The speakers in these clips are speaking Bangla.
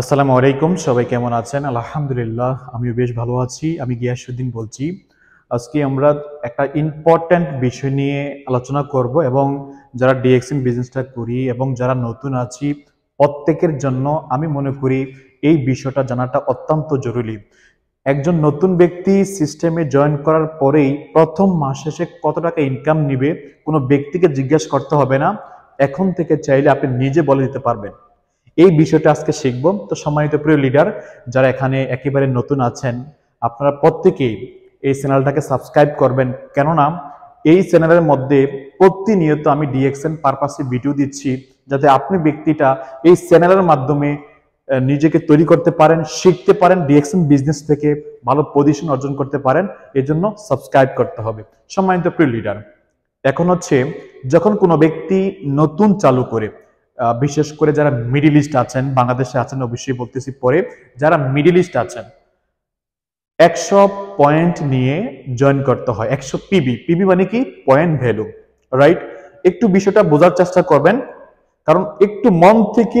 আসসালামু আলাইকুম সবাই কেমন আছেন আলহামদুলিল্লাহ আমিও বেশ ভালো আছি আমি গিয়াসুদ্দিন বলছি আজকে আমরা একটা ইম্পর্ট্যান্ট বিষয় নিয়ে আলোচনা করব এবং যারা ডিএক্সএম বিজনেসটা করি এবং যারা নতুন আছি প্রত্যেকের জন্য আমি মনে করি এই বিষয়টা জানাটা অত্যন্ত জরুরি একজন নতুন ব্যক্তি সিস্টেমে জয়েন করার পরেই প্রথম মাসে সে কত টাকা ইনকাম নিবে কোনো ব্যক্তিকে জিজ্ঞেস করতে হবে না এখন থেকে চাইলে আপনি নিজে বলে দিতে পারবেন এই বিষয়টা আজকে শিখব তো সম্মানিত প্রিয় লিডার যারা এখানে একেবারে নতুন আছেন আপনারা প্রত্যেকেই এই চ্যানেলটাকে সাবস্ক্রাইব করবেন কেননা এই চ্যানেলের মধ্যে প্রতিনিয়ত আমি ডিএক্সএন পারপাসে ভিডিও দিচ্ছি যাতে আপনি ব্যক্তিটা এই চ্যানেলের মাধ্যমে নিজেকে তৈরি করতে পারেন শিখতে পারেন ডিএক্সএন বিজনেস থেকে ভালো পজিশন অর্জন করতে পারেন এজন্য সাবস্ক্রাইব করতে হবে সম্মানিত প্রিয় লিডার এখন হচ্ছে যখন কোনো ব্যক্তি নতুন চালু করে বিশেষ করে যারা মিডিল ইস্ট আছেন বাংলাদেশে আছেন অবশ্যই বলতেছি পরে যারা মিডিল ইস্ট আছেন একশো পয়েন্ট নিয়ে জয়েন করতে হয় একশো পিবি পিবি মানে কি পয়েন্ট ভ্যালু রাইট একটু বিষয়টা বোঝার চেষ্টা করবেন কারণ একটু মন থেকে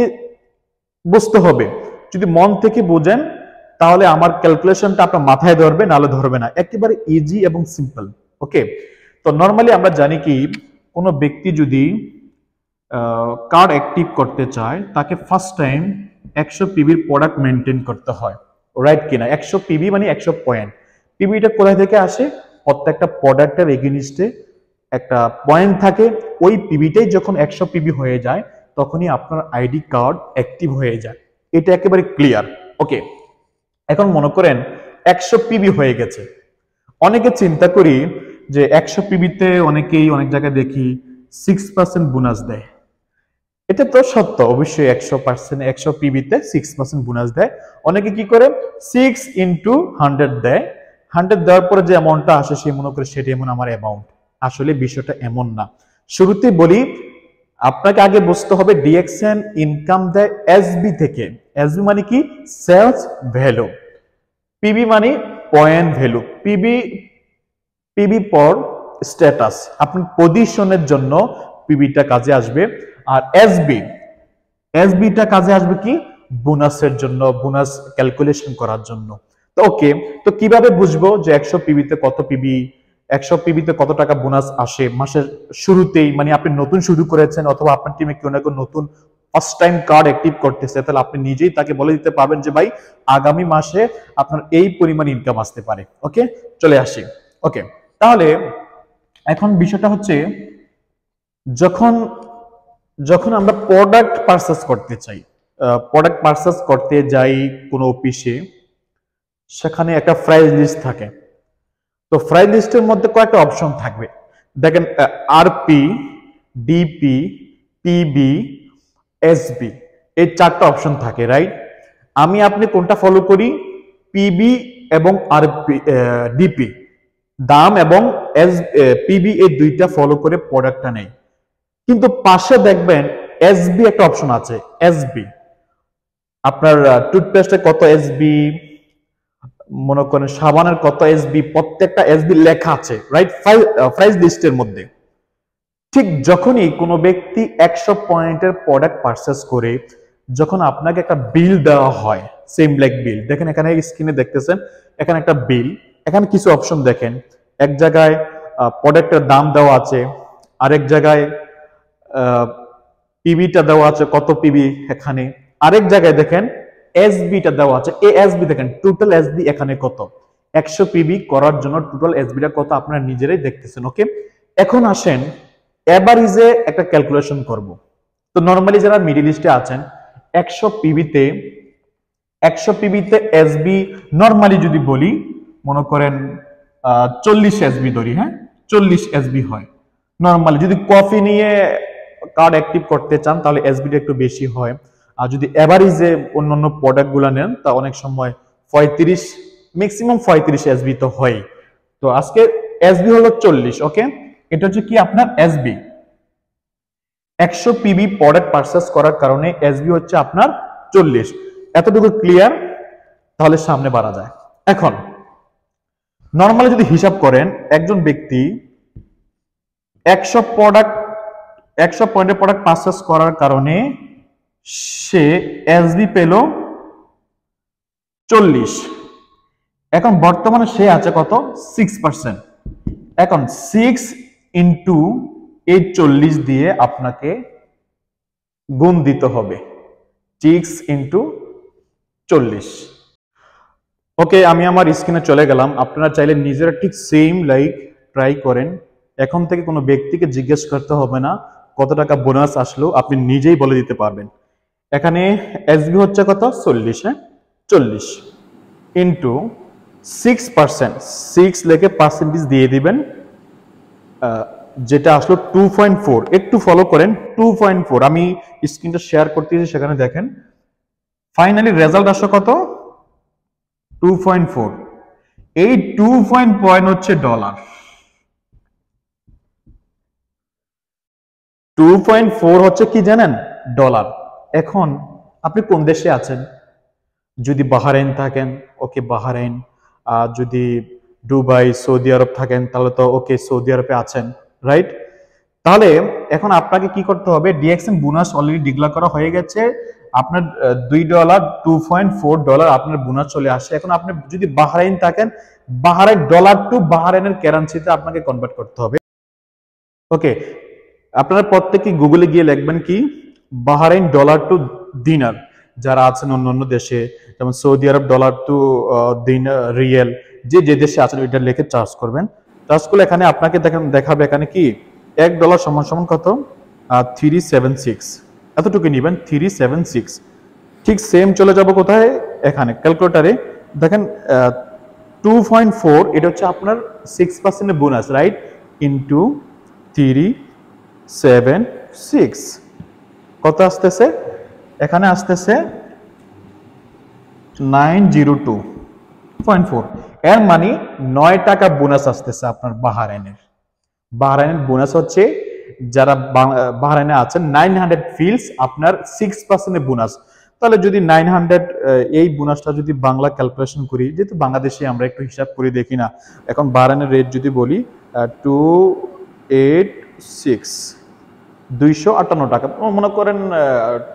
বুঝতে হবে যদি মন থেকে বোঝেন তাহলে আমার ক্যালকুলেশনটা আপনার মাথায় ধরবে নাহলে ধরবে না একেবারে ইজি এবং সিম্পল ওকে তো নর্মালি আমরা জানি কি কোনো ব্যক্তি যদি কার্ড অ্যাক্টিভ করতে চায় তাকে ফার্স্ট টাইম একশো পিবির প্রোডাক্ট মেনটেন করতে হয় রাইট কিনা একশো পিবি মানে একশো পয়েন্ট পিবিটা কোথায় থেকে আসে প্রত্যেকটা প্রোডাক্টের এগেনিস্টে একটা পয়েন্ট থাকে ওই পিবিটাই যখন একশো পিবি হয়ে যায় তখনই আপনার আইডি কার্ড অ্যাক্টিভ হয়ে যায় এটা একেবারে ক্লিয়ার ওকে এখন মনে করেন একশো পিবি হয়ে গেছে অনেকে চিন্তা করি যে একশো পিবিতে অনেকেই অনেক জায়গায় দেখি সিক্স পার্সেন্ট বোনাস দেয় এটা তো সত্য অবশ্যই একশো পার্সেন্ট একশো পিবিতে সিক্স পার্সেন্ট বোনাস দেয় অনেকে কি করে সিক্স ইন্টু হান্ড্রেড দেয় হান্ড্রেড দেওয়ার পরে যে অ্যামাউন্টটা আসে সেই মনে করে সেটি এমন আমার অ্যামাউন্ট আসলে বিষয়টা এমন না শুরুতে বলি আপনাকে আগে বুঝতে হবে ডিএক্সএন ইনকাম দেয় এসবি থেকে এসবি মানে কি সেলস ভ্যালু পিবি মানে পয়েন্ট ভ্যালু পিবি পিবি পর স্ট্যাটাস আপনি পজিশনের জন্য পিবিটা কাজে আসবে আর এসবি এসবিটা কাজে আসবে কি বোনাসের জন্য বোনাস ক্যালকুলেশন করার জন্য তো ওকে তো কিভাবে বুঝবো যে একশো পিবিতে কত পিবি একশো পিবিতে কত টাকা বোনাস আসে মাসের শুরুতেই মানে আপনি নতুন শুরু করেছেন অথবা আপনার টিমে কেউ না কেউ নতুন ফার্স্ট টাইম কার্ড অ্যাক্টিভ করতেছে তাহলে আপনি নিজেই তাকে বলে দিতে পারবেন যে ভাই আগামী মাসে আপনার এই পরিমাণ ইনকাম আসতে পারে ওকে চলে আসি ওকে তাহলে এখন বিষয়টা হচ্ছে যখন যখন আমরা প্রোডাক্ট পার্সেস করতে চাই প্রোডাক্ট পার্সেস করতে যাই কোনো অফিসে সেখানে একটা প্রাইস লিস্ট থাকে তো প্রাইস লিস্টের মধ্যে কয়েকটা অপশন থাকবে দেখেন আরপি ডিপি পিবি এসবি এই চারটা অপশন থাকে রাইট আমি আপনি কোনটা ফলো করি পিবি এবং আরপি ডিপি দাম এবং এস পিবি এই দুইটা ফলো করে প্রোডাক্টটা নেয় কিন্তু পাশে দেখবেন এসবি একটা অপশন আছে এসবি আপনার টুথপেস্টে কত এসবি মনে করেন সাবানের কত এসবি প্রত্যেকটা এসবি লেখা আছে রাইট প্রাইস লিস্টের মধ্যে ঠিক যখনই কোনো ব্যক্তি একশো পয়েন্টের প্রোডাক্ট পারচেস করে যখন আপনাকে একটা বিল দেওয়া হয় সেম ব্ল্যাক বিল দেখেন এখানে স্ক্রিনে দেখতেছেন এখানে একটা বিল এখানে কিছু অপশন দেখেন এক জায়গায় প্রোডাক্টের দাম দেওয়া আছে আরেক জায়গায় পিবিটা দেওয়া আছে কত পিবি এখানে আরেক জায়গায় দেখেন এস বিটা দেওয়া আছে এ এস বি দেখেন টোটাল এস বি এখানে কত একশো পিবি করার জন্য টোটাল এস বিটা কত আপনারা নিজেরাই দেখতেছেন ওকে এখন আসেন অ্যাভারেজে একটা ক্যালকুলেশন করব তো নর্মালি যারা মিডিল ইস্টে আছেন একশো পিবিতে একশো পিবিতে বি নর্মালি যদি বলি মনে করেন চল্লিশ এস বি ধরি হ্যাঁ চল্লিশ এস বি হয় নর্মালি যদি কফি নিয়ে কার্ড অ্যাক্টিভ করতে চান তাহলে এসবিডি একটু বেশি হয় আর যদি অ্যাভারেজে অন্যান্য প্রোডাক্টগুলো নেন তা অনেক সময় পঁয়ত্রিশ ম্যাক্সিমাম পঁয়ত্রিশ এসবি তো হয় তো আজকে এসবি হলো চল্লিশ ওকে এটা হচ্ছে কি আপনার এসবি একশো পিবি প্রোডাক্ট পারচেস করার কারণে এসবি হচ্ছে আপনার চল্লিশ এতটুকু ক্লিয়ার তাহলে সামনে বাড়া যায় এখন নর্মালি যদি হিসাব করেন একজন ব্যক্তি একশো প্রোডাক্ট একশো পয়েন্টের প্রোডাক্ট পারচেস করার কারণে সে এসবি পেল চল্লিশ এখন বর্তমানে সে আছে কত সিক্স পার্সেন্ট এখন সিক্স ইন্টু এই চল্লিশ দিয়ে আপনাকে গুণ দিতে হবে সিক্স ইন্টু চল্লিশ ওকে আমি আমার স্ক্রিনে চলে গেলাম আপনারা চাইলে নিজেরা ঠিক সেম লাইক ট্রাই করেন এখন থেকে কোনো ব্যক্তিকে জিজ্ঞেস করতে হবে না কত টাকা বোনাস আসলো আপনি নিজেই বলে দিতে পারবেন এখানে এসবি হচ্ছে কত চল্লিশ হ্যাঁ চল্লিশ ইন্টু সিক্স পার্সেন্ট সিক্স লেখে পার্সেন্টেজ দিয়ে দিবেন যেটা আসলো টু পয়েন্ট ফোর একটু ফলো করেন টু পয়েন্ট ফোর আমি স্ক্রিনটা শেয়ার করতেছি সেখানে দেখেন ফাইনালি রেজাল্ট আসলো কত টু পয়েন্ট ফোর এই টু পয়েন্ট পয়েন্ট হচ্ছে ডলার টু পয়েন্ট ফোর হচ্ছে কি জানেন ডলার এখন আপনি কোন দেশে আছেন যদি বাহারাইন থাকেন ওকে বাহারাইন যদি দুবাই সৌদি আরব থাকেন তাহলে তো ওকে সৌদি আরবে আছেন রাইট তাহলে এখন আপনাকে কি করতে হবে ডিএক্সএম বোনাস অলরেডি ডিক্লার করা হয়ে গেছে আপনার দুই dollar two point four dollar আপনার বোনাস চলে আসে এখন আপনি যদি বাহারাইন থাকেন বাহারাইন ডলার টু বাহারাইনের কারেন্সিতে আপনাকে কনভার্ট করতে হবে ওকে আপনারা প্রত্যেকে গুগলে গিয়ে লিখবেন কি বাহারাইন ডলার টু দিনার যারা আছেন অন্য অন্য দেশে যেমন সৌদি আরব ডলার টু দিন রিয়েল যে যে দেশে আছেন ওইটা লিখে চার্জ করবেন চার্জ করলে এখানে আপনাকে দেখেন দেখাবে এখানে কি এক ডলার সমান সমান কত থ্রি সেভেন সিক্স এতটুকু নিবেন থ্রি সেভেন সিক্স ঠিক সেম চলে যাব কোথায় এখানে ক্যালকুলেটারে দেখেন টু পয়েন্ট ফোর এটা হচ্ছে আপনার সিক্স পার্সেন্টের bonus right into three seven six কত আসতেছে এখানে আসতেছে nine zero two point four এর মানে নয় টাকা বোনাস আসতেছে আপনার বাহারাইনের বাহারাইনের বোনাস হচ্ছে যারা বাহারাইনে আছেন নাইন হান্ড্রেড ফিলস আপনার সিক্স পার্সেন্টের বোনাস তাহলে যদি নাইন হান্ড্রেড এই বোনাসটা যদি বাংলা ক্যালকুলেশন করি যেহেতু বাংলাদেশে আমরা একটু হিসাব করে দেখি না এখন বাহারাইনের রেট যদি বলি টু এইট সিক্স দুইশো আটান্ন টাকা মনে করেন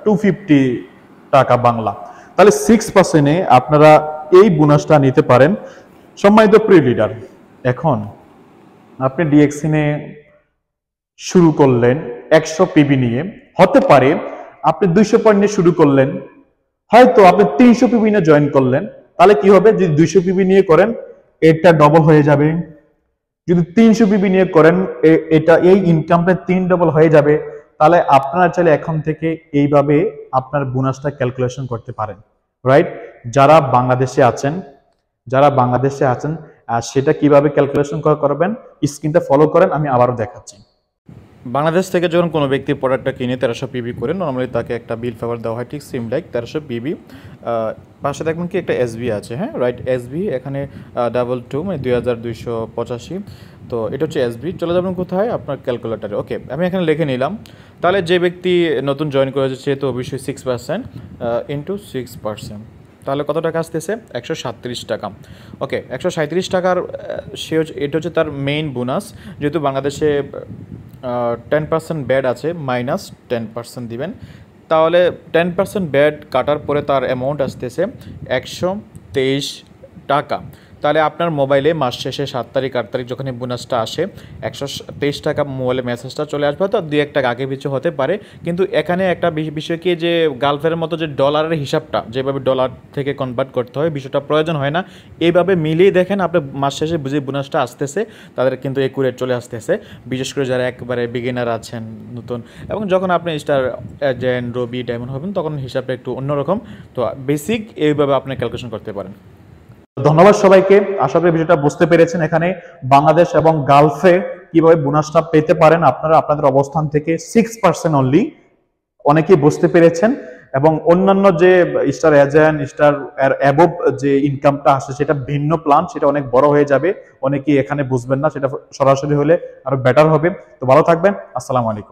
টু ফিফটি টাকা বাংলা তাহলে সিক্স পার্সেন্টে আপনারা এই বোনাসটা নিতে পারেন সম্মানিত প্রি লিডার এখন আপনি ডিএক্সিনে শুরু করলেন একশো পিবি নিয়ে হতে পারে আপনি দুইশো পয়েন্ট নিয়ে শুরু করলেন হয়তো আপনি তিনশো পিবি নিয়ে জয়েন করলেন তাহলে কি হবে যদি দুইশো পিবি নিয়ে করেন এরটা ডবল হয়ে যাবে যদি তিনশো পিপি নিয়োগ করেন এটা এই ইনকামটা তিন ডবল হয়ে যাবে তাহলে আপনারা চাইলে এখন থেকে এইভাবে আপনার বোনাসটা ক্যালকুলেশন করতে পারেন রাইট যারা বাংলাদেশে আছেন যারা বাংলাদেশে আছেন সেটা কিভাবে ক্যালকুলেশন করবেন স্ক্রিনটা ফলো করেন আমি আবারও দেখাচ্ছি বাংলাদেশ থেকে যখন কোনো ব্যক্তি প্রোডাক্টটা কিনে তেরোশো পিবি করে নর্মালি তাকে একটা বিল ফেভার দেওয়া হয় ঠিক সিম লাইক তেরোশো পিবি পাশে দেখবেন কি একটা এসবি আছে হ্যাঁ রাইট এসবি এখানে ডাবল টু মানে দুই হাজার দুইশো পঁচাশি তো এটা হচ্ছে এসবি চলে যাবেন কোথায় আপনার ক্যালকুলেটারে ওকে আমি এখানে লিখে নিলাম তাহলে যে ব্যক্তি নতুন জয়েন করেছে সে তো অবশ্যই six percent into six percent তাহলে কত টাকা আসতেছে একশো সাঁত্রিশ টাকা ওকে একশো সাঁত্রিশ টাকার সে হচ্ছে এটা হচ্ছে তার মেইন বোনাস যেহেতু বাংলাদেশে টেন পার্সেন্ট ব্যাড আছে মাইনাস টেন পার্সেন্ট দিবেন তাহলে টেন পার্সেন্ট ব্যাড কাটার পরে তার অ্যামাউন্ট আসতেছে একশো তেইশ টাকা তাহলে আপনার মোবাইলে মাস শেষে সাত তারিখ আট তারিখ যখন এই বোনাসটা আসে একশো তেইশ টাকা মোবাইলে মেসেজটা চলে আসবে তো দু এক টাকা আগে পিছু হতে পারে কিন্তু এখানে একটা বিষয় কি যে গার্লফ্রেন্ডের মতো যে ডলারের হিসাবটা যেভাবে ডলার থেকে কনভার্ট করতে হয় বিষয়টা প্রয়োজন হয় না এইভাবে মিলিয়ে দেখেন আপনি মাস শেষে বুঝে বোনাসটা আসতেছে তাদের কিন্তু একুরেট চলে আসতেছে বিশেষ করে যারা একবারে বিগিনার আছেন নতুন এবং যখন আপনি স্টার জেন রবি ডায়মন্ড হবেন তখন হিসাবটা একটু অন্যরকম তো বেসিক এইভাবে আপনি ক্যালকুলেশন করতে পারেন ধন্যবাদ সবাইকে আশা করি বিষয়টা বুঝতে পেরেছেন এখানে বাংলাদেশ এবং গালফে কিভাবে বোনাসটা পেতে পারেন আপনারা আপনাদের অবস্থান থেকে সিক্স পার্সেন্ট অনলি অনেকেই বুঝতে পেরেছেন এবং অন্যান্য যে স্টার এজেন্ট স্টার অ্যাবভ যে ইনকামটা আসে সেটা ভিন্ন প্ল্যান সেটা অনেক বড় হয়ে যাবে অনেকেই এখানে বুঝবেন না সেটা সরাসরি হলে আরো বেটার হবে তো ভালো থাকবেন আসসালামু আলাইকুম